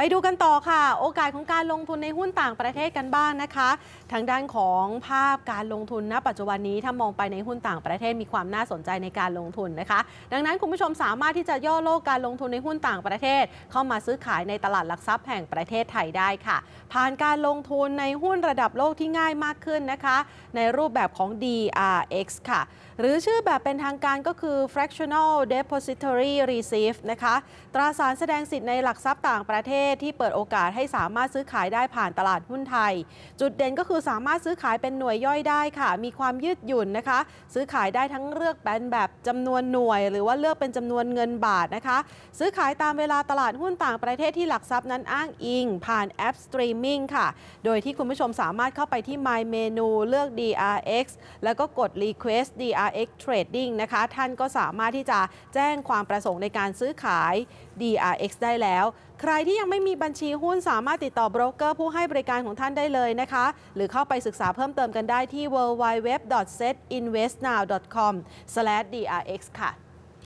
ไปดูกันต่อค่ะ โอกาสของการลงทุนในหุ้นต่างประเทศกันบ้างนะคะ ทางด้านของภาพการลงทุนณ ปัจจุบันนี้ถ้ามองไปในหุ้นต่างประเทศมีความน่าสนใจในการลงทุนนะคะดังนั้นคุณผู้ชมสามารถที่จะย่อโลกการลงทุนในหุ้นต่างประเทศ เข้ามาซื้อขายในตลาดหลักทรัพย์แห่งประเทศไทยได้ค่ะ ผ่านการลงทุนในหุ้นระดับโลกที่ง่ายมากขึ้นนะคะในรูปแบบของ DRX ค่ะหรือชื่อแบบเป็นทางการก็คือ fractional depository receipt นะคะตราสารแสดงสิทธิ์ในหลักทรัพย์ต่างประเทศศที่เปิดโอกาสให้สามารถซื้อขายได้ผ่านตลาดหุ้นไทย จุดเด่นก็คือสามารถซื้อขายเป็นหน่วยย่อยได้ค่ะ มีความยืดหยุ่นนะคะ ซื้อขายได้ทั้งเลือกแบนแบบจำนวนหน่วย หรือว่าเลือกเป็นจำนวนเงินบาทนะคะ ซื้อขายตามเวลาตลาดหุ้นต่างประเทศที่หลักทรัพย์นั้นอ้างอิง ผ่านแอปสตรีมมิ่งค่ะ โดยที่คุณผู้ชมสามารถเข้าไปที่ My Menu เลือก DRX แล้วก็กด Request DRX Trading นะคะ ท่านก็สามารถที่จะแจ้งความประสงค์ในการซื้อขาย DRX ได้แล้ว ใครที่ยังไม่ไม่มีบัญชีหุ้นสามารถติดต่อโบรกเกอร์ผู้ให้บริการของท่านได้เลยนะคะ หรือเข้าไปศึกษาเพิ่มเติมกันได้ที่ www.setinvestnow.com/drx ค่ะ